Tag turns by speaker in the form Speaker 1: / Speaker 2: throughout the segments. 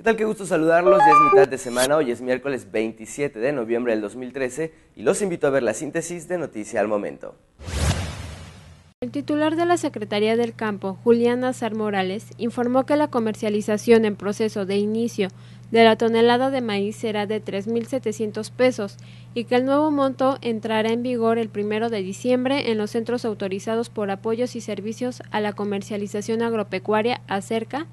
Speaker 1: ¿Qué tal? Qué gusto saludarlos. Ya es mitad de semana, hoy es miércoles 27 de noviembre del 2013 y los invito a ver la síntesis de Noticia al Momento.
Speaker 2: El titular de la Secretaría del Campo, Julián Azar Morales, informó que la comercialización en proceso de inicio de la tonelada de maíz será de 3.700 pesos y que el nuevo monto entrará en vigor el primero de diciembre en los centros autorizados por apoyos y servicios a la comercialización agropecuaria acerca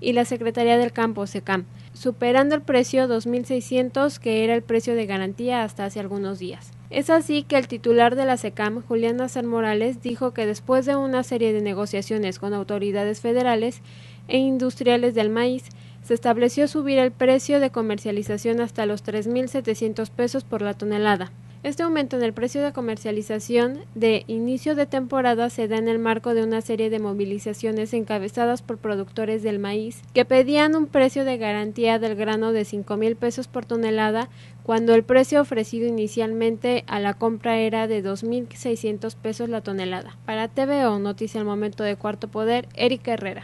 Speaker 2: y la Secretaría del Campo, SECAM, superando el precio 2.600 que era el precio de garantía hasta hace algunos días. Es así que el titular de la SECAM, Julián Nazar Morales, dijo que después de una serie de negociaciones con autoridades federales e industriales del maíz, se estableció subir el precio de comercialización hasta los 3.700 pesos por la tonelada. Este aumento en el precio de comercialización de inicio de temporada se da en el marco de una serie de movilizaciones encabezadas por productores del maíz que pedían un precio de garantía del grano de $5,000 mil pesos por tonelada cuando el precio ofrecido inicialmente a la compra era de 2.600 pesos la tonelada. Para TVO, noticia al momento de Cuarto Poder, Erika Herrera.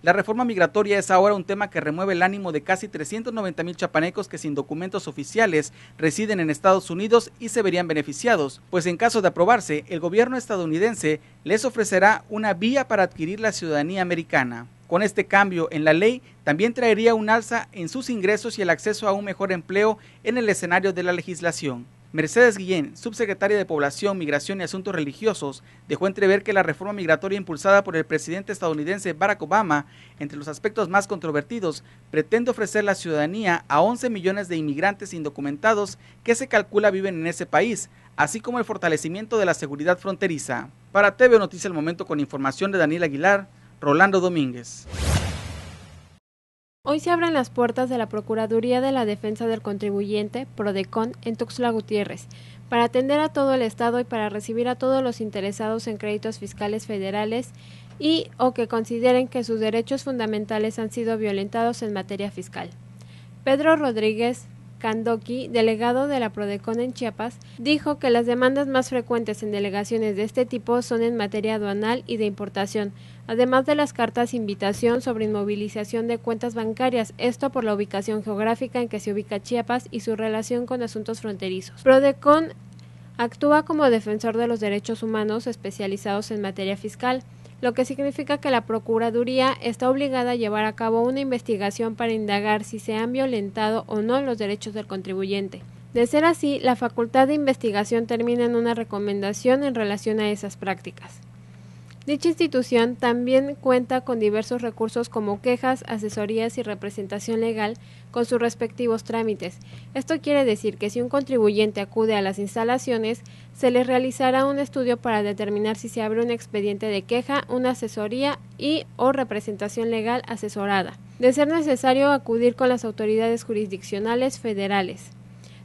Speaker 3: La reforma migratoria es ahora un tema que remueve el ánimo de casi 390 mil chapanecos que sin documentos oficiales residen en Estados Unidos y se verían beneficiados, pues en caso de aprobarse, el gobierno estadounidense les ofrecerá una vía para adquirir la ciudadanía americana. Con este cambio en la ley, también traería un alza en sus ingresos y el acceso a un mejor empleo en el escenario de la legislación. Mercedes Guillén, subsecretaria de Población, Migración y Asuntos Religiosos, dejó entrever que la reforma migratoria impulsada por el presidente estadounidense Barack Obama, entre los aspectos más controvertidos, pretende ofrecer la ciudadanía a 11 millones de inmigrantes indocumentados que se calcula viven en ese país, así como el fortalecimiento de la seguridad fronteriza. Para TV Noticias El Momento con información de Daniel Aguilar, Rolando Domínguez
Speaker 2: se abren las puertas de la Procuraduría de la Defensa del Contribuyente, PRODECON, en Tuxtla Gutiérrez, para atender a todo el Estado y para recibir a todos los interesados en créditos fiscales federales y o que consideren que sus derechos fundamentales han sido violentados en materia fiscal. Pedro Rodríguez, Kandoki, delegado de la Prodecon en Chiapas, dijo que las demandas más frecuentes en delegaciones de este tipo son en materia aduanal y de importación, además de las cartas invitación sobre inmovilización de cuentas bancarias, esto por la ubicación geográfica en que se ubica Chiapas y su relación con asuntos fronterizos. Prodecon actúa como defensor de los derechos humanos especializados en materia fiscal lo que significa que la Procuraduría está obligada a llevar a cabo una investigación para indagar si se han violentado o no los derechos del contribuyente. De ser así, la facultad de investigación termina en una recomendación en relación a esas prácticas. Dicha institución también cuenta con diversos recursos como quejas, asesorías y representación legal con sus respectivos trámites. Esto quiere decir que si un contribuyente acude a las instalaciones, se le realizará un estudio para determinar si se abre un expediente de queja, una asesoría y o representación legal asesorada, de ser necesario acudir con las autoridades jurisdiccionales federales.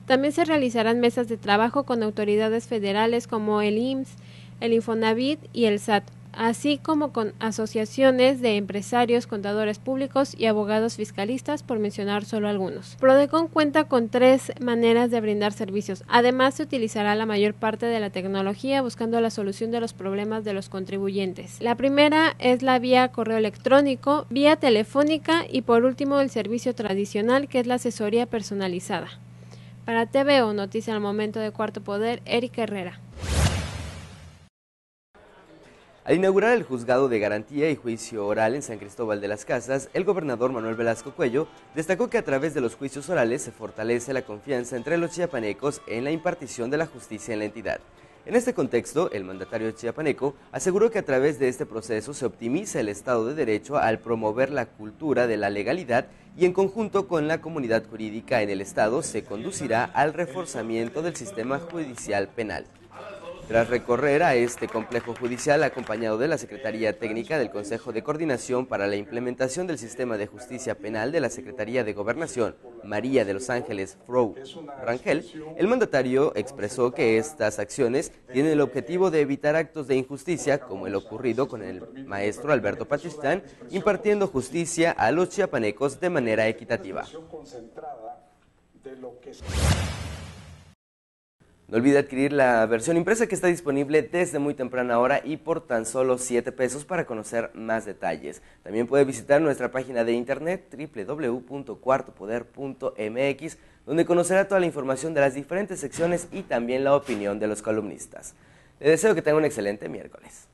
Speaker 2: También se realizarán mesas de trabajo con autoridades federales como el IMSS, el Infonavit y el SAT así como con asociaciones de empresarios, contadores públicos y abogados fiscalistas, por mencionar solo algunos. Prodecon cuenta con tres maneras de brindar servicios. Además, se utilizará la mayor parte de la tecnología buscando la solución de los problemas de los contribuyentes. La primera es la vía correo electrónico, vía telefónica y por último el servicio tradicional que es la asesoría personalizada. Para TVO Noticia al Momento de Cuarto Poder, Eric Herrera.
Speaker 1: Al inaugurar el juzgado de garantía y juicio oral en San Cristóbal de las Casas, el gobernador Manuel Velasco Cuello destacó que a través de los juicios orales se fortalece la confianza entre los chiapanecos en la impartición de la justicia en la entidad. En este contexto, el mandatario chiapaneco aseguró que a través de este proceso se optimiza el Estado de Derecho al promover la cultura de la legalidad y en conjunto con la comunidad jurídica en el Estado se conducirá al reforzamiento del sistema judicial penal. Tras recorrer a este complejo judicial acompañado de la Secretaría Técnica del Consejo de Coordinación para la Implementación del Sistema de Justicia Penal de la Secretaría de Gobernación, María de los Ángeles Frou Rangel, el mandatario expresó que estas acciones tienen el objetivo de evitar actos de injusticia como el ocurrido con el maestro Alberto Patistán, impartiendo justicia a los chiapanecos de manera equitativa. No olvide adquirir la versión impresa que está disponible desde muy temprana hora y por tan solo 7 pesos para conocer más detalles. También puede visitar nuestra página de internet www.cuartopoder.mx donde conocerá toda la información de las diferentes secciones y también la opinión de los columnistas. Le deseo que tenga un excelente miércoles.